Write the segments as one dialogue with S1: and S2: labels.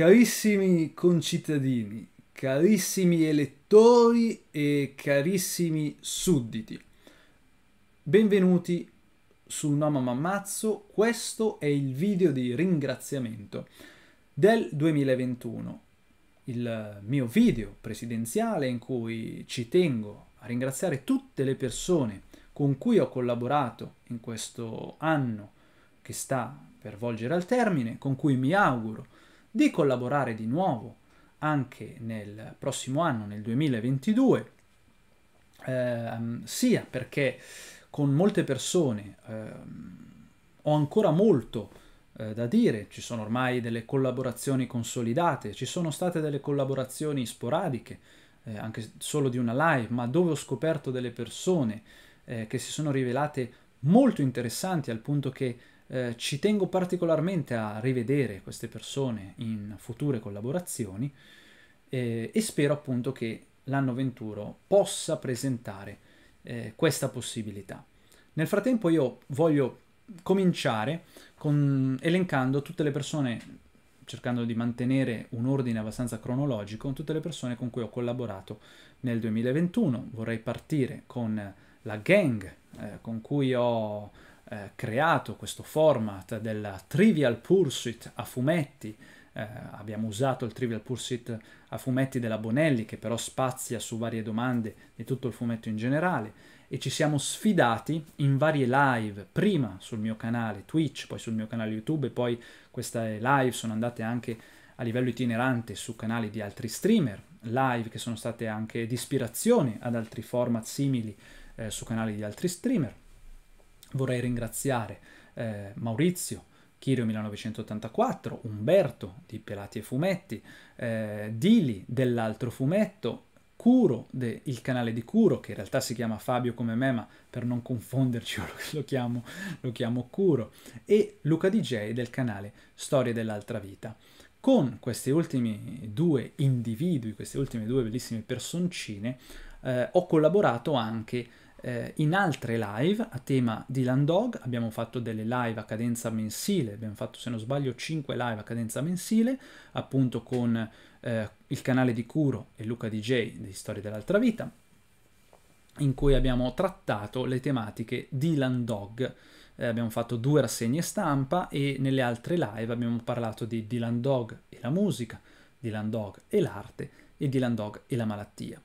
S1: Carissimi concittadini, carissimi elettori e carissimi sudditi, benvenuti su No Mamma questo è il video di ringraziamento del 2021, il mio video presidenziale in cui ci tengo a ringraziare tutte le persone con cui ho collaborato in questo anno che sta per volgere al termine, con cui mi auguro di collaborare di nuovo anche nel prossimo anno, nel 2022, ehm, sia perché con molte persone ehm, ho ancora molto eh, da dire, ci sono ormai delle collaborazioni consolidate, ci sono state delle collaborazioni sporadiche, eh, anche solo di una live, ma dove ho scoperto delle persone eh, che si sono rivelate molto interessanti al punto che eh, ci tengo particolarmente a rivedere queste persone in future collaborazioni eh, e spero appunto che l'anno Venturo possa presentare eh, questa possibilità. Nel frattempo io voglio cominciare con, elencando tutte le persone, cercando di mantenere un ordine abbastanza cronologico, tutte le persone con cui ho collaborato nel 2021. Vorrei partire con la gang eh, con cui ho eh, creato questo format della Trivial Pursuit a fumetti, eh, abbiamo usato il Trivial Pursuit a fumetti della Bonelli che però spazia su varie domande di tutto il fumetto in generale e ci siamo sfidati in varie live, prima sul mio canale Twitch, poi sul mio canale YouTube e poi queste live sono andate anche a livello itinerante su canali di altri streamer, live che sono state anche di ispirazione ad altri format simili eh, su canali di altri streamer Vorrei ringraziare eh, Maurizio, Chirio 1984, Umberto di Pelati e Fumetti, eh, Dili dell'altro fumetto, Curo, de, il canale di Curo, che in realtà si chiama Fabio come me, ma per non confonderci lo, lo, chiamo, lo chiamo Curo, e Luca DJ del canale Storie dell'altra vita. Con questi ultimi due individui, queste ultime due bellissime personcine, eh, ho collaborato anche eh, in altre live a tema di Landog, abbiamo fatto delle live a cadenza mensile, abbiamo fatto se non sbaglio 5 live a cadenza mensile, appunto con eh, il canale di Curo e Luca DJ di Storie dell'altra vita, in cui abbiamo trattato le tematiche di Landog. Eh, abbiamo fatto due rassegne stampa e nelle altre live abbiamo parlato di Dylan Dog e la musica, Dylan Dog e l'arte e Dylan Dog e la malattia.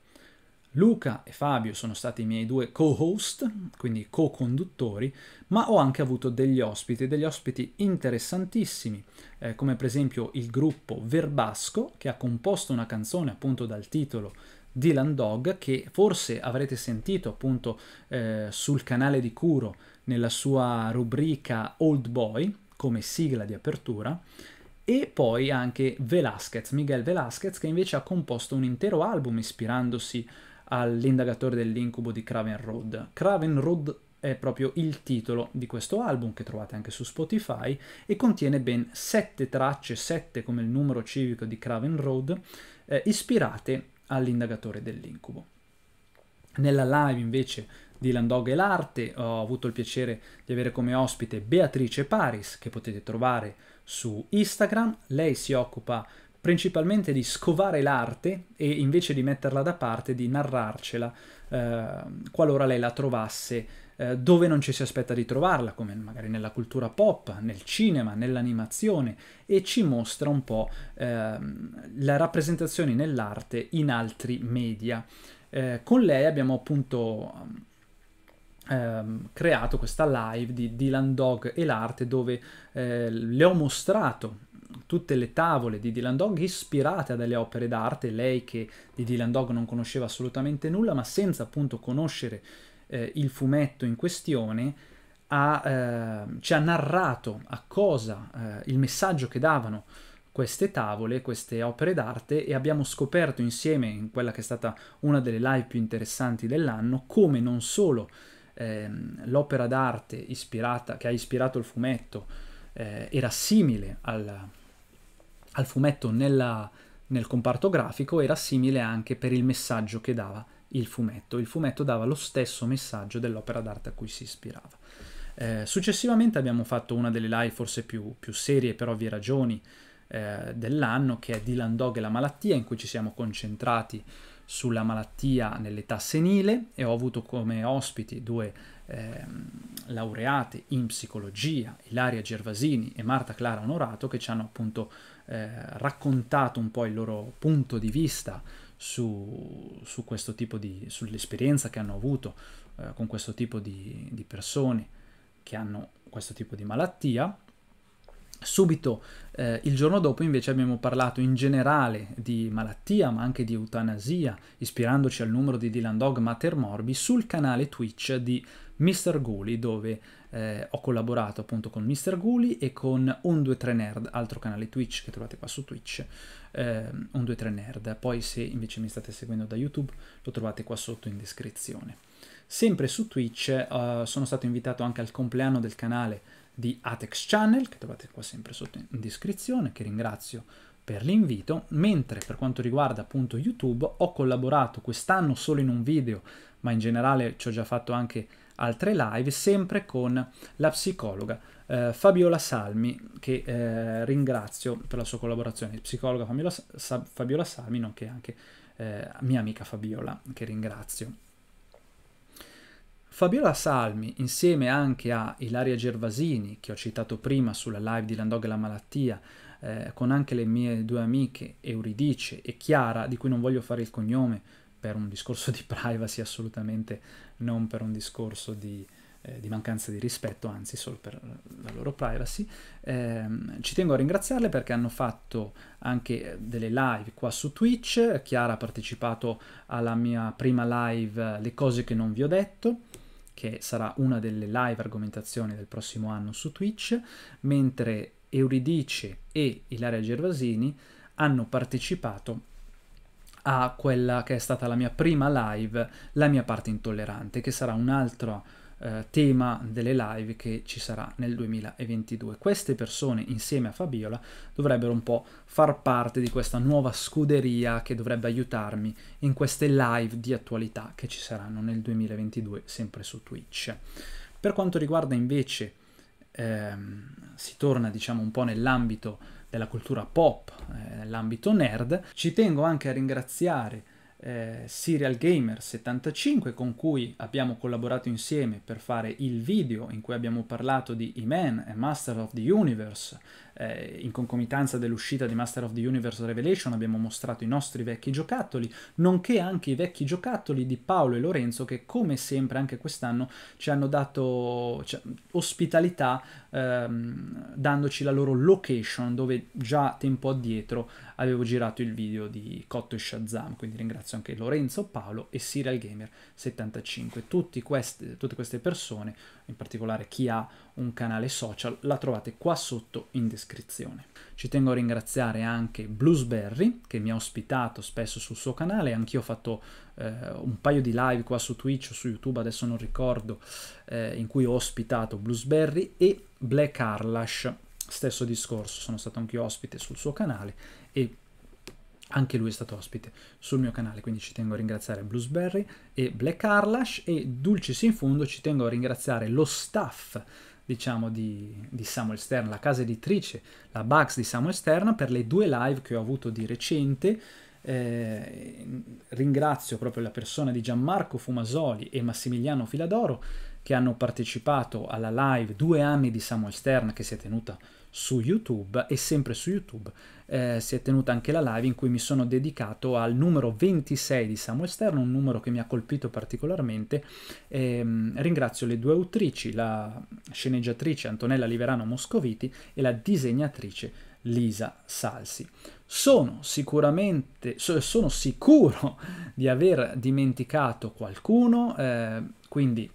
S1: Luca e Fabio sono stati i miei due co-host, quindi co-conduttori, ma ho anche avuto degli ospiti, degli ospiti interessantissimi, eh, come per esempio il gruppo Verbasco, che ha composto una canzone appunto dal titolo Dylan Dog, che forse avrete sentito appunto eh, sul canale di Curo nella sua rubrica Old Boy, come sigla di apertura, e poi anche Velasquez, Miguel Velasquez, che invece ha composto un intero album ispirandosi all'indagatore dell'incubo di Craven Road. Craven Road è proprio il titolo di questo album che trovate anche su Spotify e contiene ben sette tracce, sette come il numero civico di Craven Road, eh, ispirate all'indagatore dell'incubo. Nella live invece di Landog e l'arte ho avuto il piacere di avere come ospite Beatrice Paris che potete trovare su Instagram, lei si occupa di principalmente di scovare l'arte e invece di metterla da parte, di narrarcela eh, qualora lei la trovasse eh, dove non ci si aspetta di trovarla, come magari nella cultura pop, nel cinema, nell'animazione, e ci mostra un po' eh, le rappresentazioni nell'arte in altri media. Eh, con lei abbiamo appunto Ehm, creato questa live di Dylan Dog e l'arte dove eh, le ho mostrato tutte le tavole di Dylan Dog ispirate a delle opere d'arte, lei che di Dylan Dog non conosceva assolutamente nulla, ma senza appunto conoscere eh, il fumetto in questione, ha, eh, ci ha narrato a cosa eh, il messaggio che davano queste tavole, queste opere d'arte e abbiamo scoperto insieme in quella che è stata una delle live più interessanti dell'anno come non solo ehm, l'opera d'arte ispirata che ha ispirato il fumetto eh, era simile al, al fumetto nella, nel comparto grafico era simile anche per il messaggio che dava il fumetto. Il fumetto dava lo stesso messaggio dell'opera d'arte a cui si ispirava. Eh, successivamente abbiamo fatto una delle live forse più, più serie per ovvie ragioni eh, dell'anno che è Dylan Dog e la malattia in cui ci siamo concentrati sulla malattia nell'età senile e ho avuto come ospiti due eh, laureate in psicologia, Ilaria Gervasini e Marta Clara Onorato, che ci hanno appunto eh, raccontato un po' il loro punto di vista su, su questo tipo di, sull'esperienza che hanno avuto eh, con questo tipo di, di persone che hanno questo tipo di malattia. Subito eh, il giorno dopo invece abbiamo parlato in generale di malattia ma anche di eutanasia, ispirandoci al numero di Dylan Dog Mater Morbi sul canale Twitch di Mr. Gully dove eh, ho collaborato appunto con Mr. Guli e con 123 Nerd, altro canale Twitch che trovate qua su Twitch, eh, on Nerd. Poi se invece mi state seguendo da YouTube lo trovate qua sotto in descrizione. Sempre su Twitch eh, sono stato invitato anche al compleanno del canale di Atex Channel, che trovate qua sempre sotto in descrizione, che ringrazio per l'invito, mentre per quanto riguarda appunto YouTube ho collaborato quest'anno solo in un video, ma in generale ci ho già fatto anche altre live sempre con la psicologa eh, Fabiola Salmi che eh, ringrazio per la sua collaborazione, psicologa Fabiola, Sa Fabiola Salmi nonché anche eh, mia amica Fabiola che ringrazio. Fabiola Salmi, insieme anche a Ilaria Gervasini, che ho citato prima sulla live di Landog e la malattia, eh, con anche le mie due amiche Euridice e Chiara, di cui non voglio fare il cognome per un discorso di privacy, assolutamente non per un discorso di, eh, di mancanza di rispetto, anzi solo per la loro privacy. Eh, ci tengo a ringraziarle perché hanno fatto anche delle live qua su Twitch, Chiara ha partecipato alla mia prima live eh, Le cose che non vi ho detto che sarà una delle live argomentazioni del prossimo anno su Twitch, mentre Euridice e Ilaria Gervasini hanno partecipato a quella che è stata la mia prima live, la mia parte intollerante, che sarà un altro eh, tema delle live che ci sarà nel 2022. Queste persone insieme a Fabiola dovrebbero un po' far parte di questa nuova scuderia che dovrebbe aiutarmi in queste live di attualità che ci saranno nel 2022 sempre su Twitch. Per quanto riguarda invece, ehm, si torna diciamo un po' nell'ambito della cultura pop, eh, nell'ambito nerd. Ci tengo anche a ringraziare eh, Serial Gamer 75 con cui abbiamo collaborato insieme per fare il video in cui abbiamo parlato di E-Man e Master of the Universe eh, in concomitanza dell'uscita di Master of the Universe Revelation abbiamo mostrato i nostri vecchi giocattoli, nonché anche i vecchi giocattoli di Paolo e Lorenzo che come sempre anche quest'anno ci hanno dato cioè, ospitalità ehm, dandoci la loro location dove già tempo addietro avevo girato il video di Cotto e Shazam, quindi ringrazio anche Lorenzo, Paolo e Serial Gamer 75. Questi, tutte queste persone, in particolare chi ha un canale social, la trovate qua sotto in descrizione descrizione. Ci tengo a ringraziare anche Bluesberry che mi ha ospitato spesso sul suo canale, anch'io ho fatto eh, un paio di live qua su Twitch o su YouTube, adesso non ricordo, eh, in cui ho ospitato Bluesberry e Black Arlash, stesso discorso, sono stato anch'io ospite sul suo canale e anche lui è stato ospite sul mio canale, quindi ci tengo a ringraziare Bluesberry e Black Arlash e Dulcis in fondo ci tengo a ringraziare lo staff diciamo, di, di, Samuel Stern, la casa editrice, la Bax di Samuel Stern, per le due live che ho avuto di recente. Eh, ringrazio proprio la persona di Gianmarco Fumasoli e Massimiliano Filadoro che hanno partecipato alla live due anni di Samuel Stern che si è tenuta su YouTube e sempre su YouTube eh, si è tenuta anche la live in cui mi sono dedicato al numero 26 di Samuel Stern, un numero che mi ha colpito particolarmente. E, ehm, mh, ringrazio le due autrici, la sceneggiatrice Antonella Liverano Moscoviti e la disegnatrice Lisa Salsi. Sono sicuramente, so, sono sicuro di aver dimenticato qualcuno, eh, quindi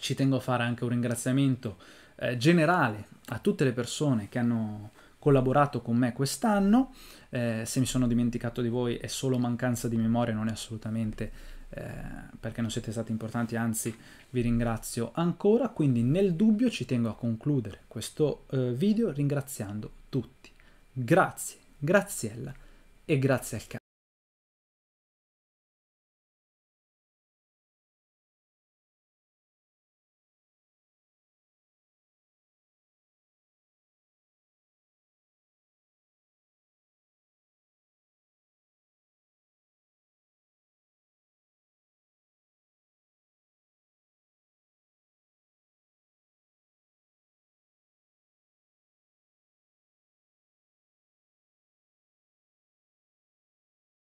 S1: ci tengo a fare anche un ringraziamento eh, generale a tutte le persone che hanno collaborato con me quest'anno. Eh, se mi sono dimenticato di voi è solo mancanza di memoria, non è assolutamente eh, perché non siete stati importanti, anzi vi ringrazio ancora. Quindi nel dubbio ci tengo a concludere questo eh, video ringraziando tutti. Grazie, Graziella e grazie al canale.